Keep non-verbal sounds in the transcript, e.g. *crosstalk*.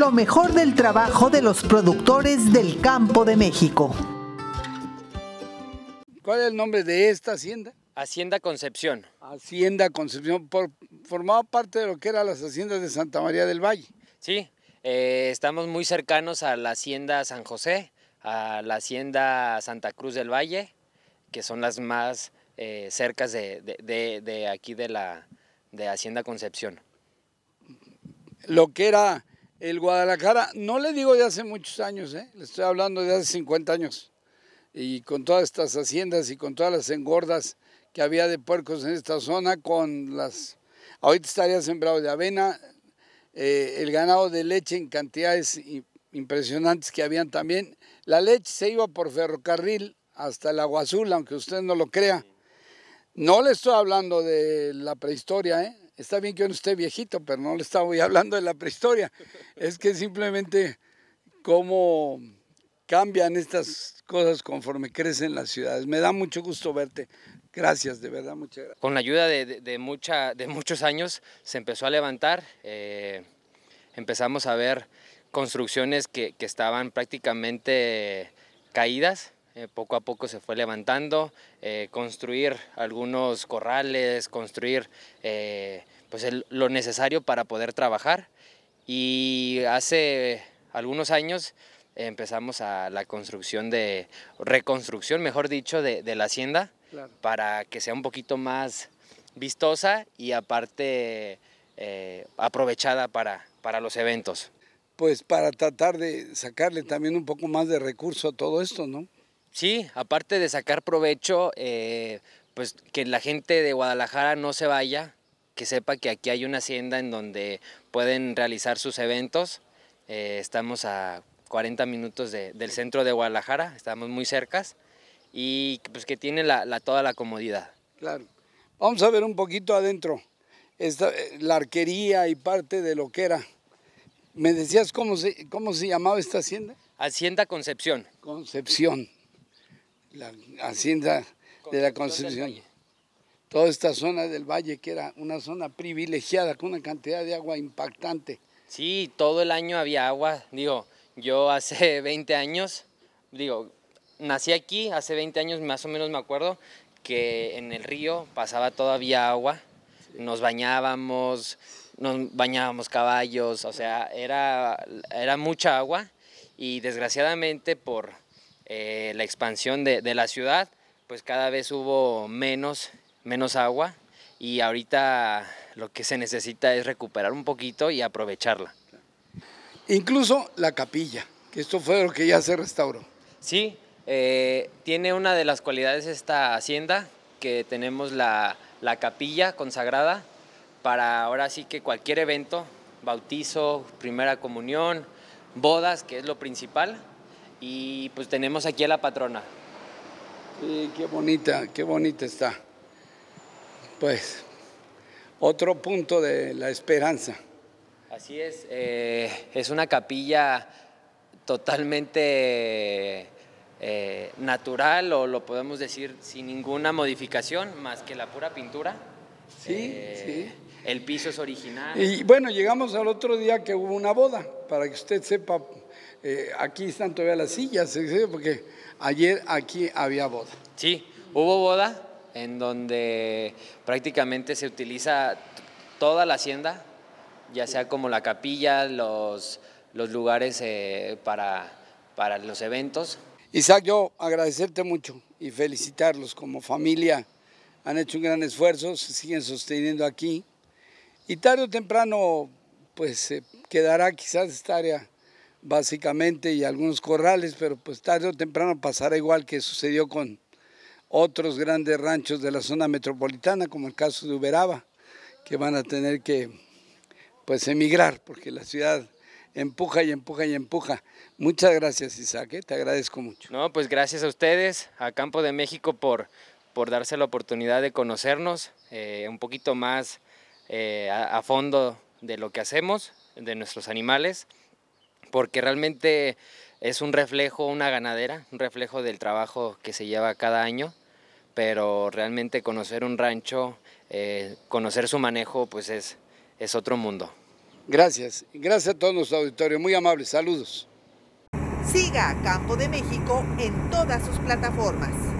lo mejor del trabajo de los productores del campo de México. ¿Cuál es el nombre de esta hacienda? Hacienda Concepción. Hacienda Concepción, formaba parte de lo que eran las haciendas de Santa María del Valle. Sí, eh, estamos muy cercanos a la Hacienda San José, a la Hacienda Santa Cruz del Valle, que son las más eh, cercas de, aquí de la de Hacienda Concepción. Lo que era el Guadalajara, no le digo de hace muchos años, ¿eh? le estoy hablando de hace 50 años. Y con todas estas haciendas y con todas las engordas que había de puercos en esta zona, con las. Ahorita estaría sembrado de avena, eh, el ganado de leche en cantidades impresionantes que habían también. La leche se iba por ferrocarril hasta el Agua Azul, aunque usted no lo crea. No le estoy hablando de la prehistoria, ¿eh? Está bien que yo no esté viejito, pero no le estaba hablando de la prehistoria. Es que simplemente cómo cambian estas cosas conforme crecen las ciudades. Me da mucho gusto verte. Gracias, de verdad, muchas gracias. Con la ayuda de, de muchos años se empezó a levantar. Eh, empezamos a ver construcciones que, que estaban prácticamente caídas eh, poco a poco se fue levantando, eh, construir algunos corrales, construir eh, pues lo necesario para poder trabajar y hace algunos años empezamos a la construcción de, reconstrucción mejor dicho, de, la hacienda para que sea un poquito más vistosa y aparte aprovechada para, para los eventos. Pues para tratar de sacarle también un poco más de recurso a todo esto, ¿no? sí, aparte de sacar provecho, eh, pues que la gente de Guadalajara no se vaya, que sepa que aquí hay una hacienda en donde pueden realizar sus eventos. Eh, estamos a 40 minutos del centro de Guadalajara, estamos muy cercas y pues que tiene toda la comodidad. Claro. Vamos a ver un poquito adentro, Esta, eh, la arquería y parte de lo que era. ¿Me decías cómo se, cómo se llamaba esta hacienda? Hacienda Concepción. Concepción la hacienda de la Concepción. Toda esta zona del valle que era una zona privilegiada con una cantidad de agua impactante. Sí, todo el año había agua. Digo, yo hace 20 *laughs* años, digo, nací aquí, hace 20 años más o menos me acuerdo, que en el río pasaba todavía agua, nos bañábamos, nos bañábamos caballos, o sea, era, era mucha agua y desgraciadamente por, eh, la expansión de, la ciudad, pues cada vez hubo menos, menos agua y ahorita lo que se necesita es recuperar un poquito y aprovecharla. Incluso la capilla, que esto fue lo que ya se restauró. Sí, eh, tiene una de las cualidades esta hacienda, que tenemos la, la capilla consagrada para ahora sí que cualquier evento, bautizo, primera comunión, bodas, que es lo principal, y pues tenemos aquí a la patrona. Sí, qué bonita, qué bonita está. Pues otro punto de la esperanza. Así es, eh, es una capilla totalmente eh, natural o lo podemos decir sin ninguna modificación más que la pura pintura. Sí, eh, sí el piso es original. Y bueno, llegamos al otro día que hubo una boda, para que usted sepa, eh, aquí están todavía las sillas, porque ayer aquí había boda. Sí, hubo boda en donde prácticamente se utiliza toda la hacienda, ya sea como la capilla, los, los lugares eh, para, para los eventos. Isaac, yo agradecerte mucho y felicitarlos como familia. Han hecho un gran esfuerzo, se siguen sosteniendo aquí. Y tarde o temprano, pues quedará quizás esta área básicamente y algunos corrales, pero pues tarde o temprano pasará igual que sucedió con otros grandes ranchos de la zona metropolitana, como el caso de Uberaba, que van a tener que pues emigrar, porque la ciudad empuja y empuja y empuja. Muchas gracias Isaac, ¿eh? te agradezco mucho. No, pues gracias a ustedes, a Campo de México, por, por darse la oportunidad de conocernos eh, un poquito más eh, a, fondo de lo que hacemos, de nuestros animales, porque realmente es un reflejo, una ganadera, un reflejo del trabajo que se lleva cada año, pero realmente conocer un rancho, eh, conocer su manejo, pues es, es otro mundo. Gracias, gracias a todos los auditorios, muy amables, saludos. Siga Campo de México en todas sus plataformas.